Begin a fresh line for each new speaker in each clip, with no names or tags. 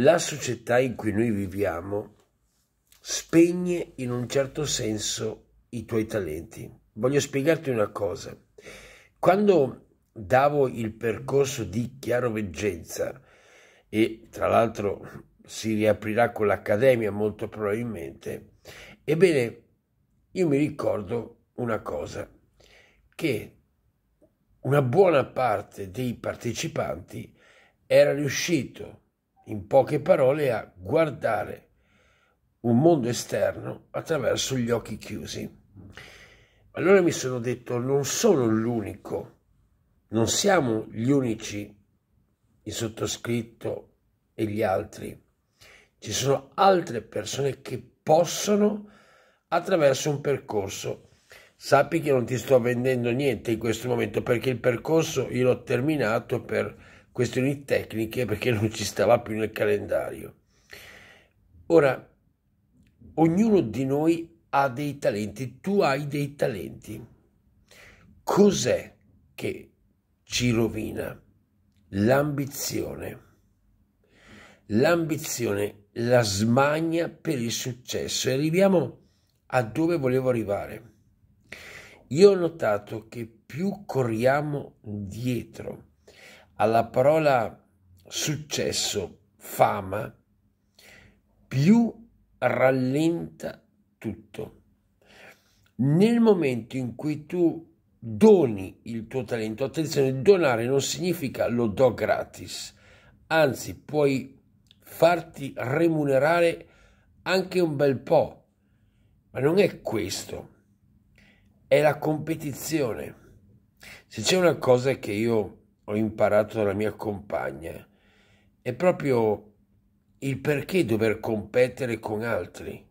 la società in cui noi viviamo spegne in un certo senso i tuoi talenti. Voglio spiegarti una cosa. Quando davo il percorso di chiaroveggenza e tra l'altro si riaprirà con l'accademia molto probabilmente, ebbene io mi ricordo una cosa, che una buona parte dei partecipanti era riuscito in poche parole a guardare un mondo esterno attraverso gli occhi chiusi. Allora mi sono detto, non sono l'unico, non siamo gli unici, il sottoscritto e gli altri. Ci sono altre persone che possono attraverso un percorso. Sappi che non ti sto vendendo niente in questo momento perché il percorso io l'ho terminato per questioni tecniche perché non ci stava più nel calendario. Ora, ognuno di noi ha dei talenti, tu hai dei talenti. Cos'è che ci rovina? L'ambizione. L'ambizione, la smania per il successo. E arriviamo a dove volevo arrivare. Io ho notato che più corriamo dietro alla parola successo, fama, più rallenta tutto. Nel momento in cui tu doni il tuo talento, attenzione, donare non significa lo do gratis, anzi puoi farti remunerare anche un bel po', ma non è questo, è la competizione. Se c'è una cosa che io ho imparato dalla mia compagna è proprio il perché dover competere con altri.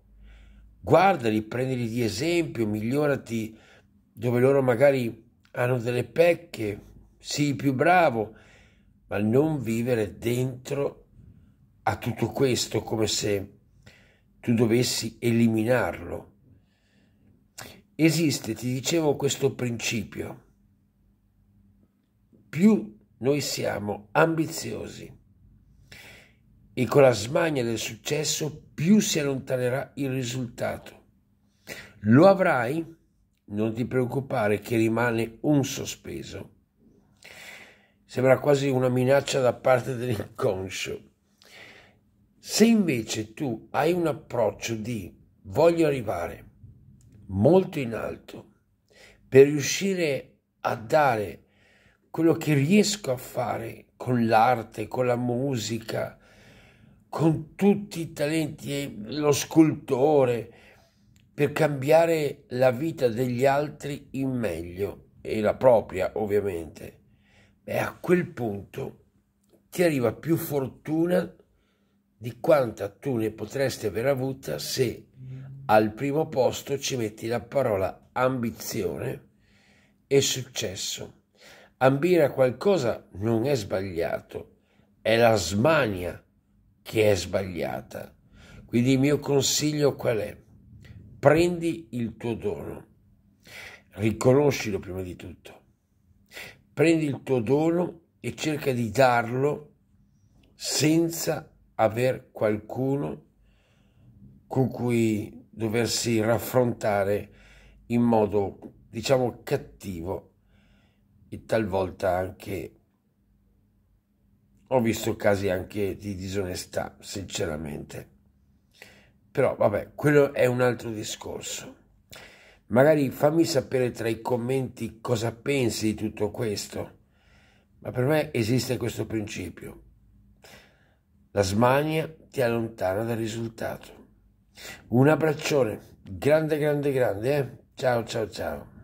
Guardali, prendili di esempio, migliorati dove loro magari hanno delle pecche, sii più bravo, ma non vivere dentro a tutto questo come se tu dovessi eliminarlo. Esiste, ti dicevo, questo principio più noi siamo ambiziosi e con la smania del successo più si allontanerà il risultato. Lo avrai? Non ti preoccupare che rimane un sospeso. Sembra quasi una minaccia da parte dell'inconscio. Se invece tu hai un approccio di voglio arrivare molto in alto per riuscire a dare quello che riesco a fare con l'arte, con la musica, con tutti i talenti, lo scultore, per cambiare la vita degli altri in meglio e la propria ovviamente. E a quel punto ti arriva più fortuna di quanta tu ne potresti aver avuta se al primo posto ci metti la parola ambizione e successo. Ambire a qualcosa non è sbagliato, è la smania che è sbagliata. Quindi il mio consiglio qual è? Prendi il tuo dono, riconoscilo prima di tutto. Prendi il tuo dono e cerca di darlo senza aver qualcuno con cui doversi raffrontare in modo, diciamo, cattivo e talvolta anche ho visto casi anche di disonestà, sinceramente. Però vabbè, quello è un altro discorso. Magari fammi sapere tra i commenti cosa pensi di tutto questo. Ma per me esiste questo principio. La smania ti allontana dal risultato. Un abbraccione, grande, grande, grande. Eh? Ciao, ciao, ciao.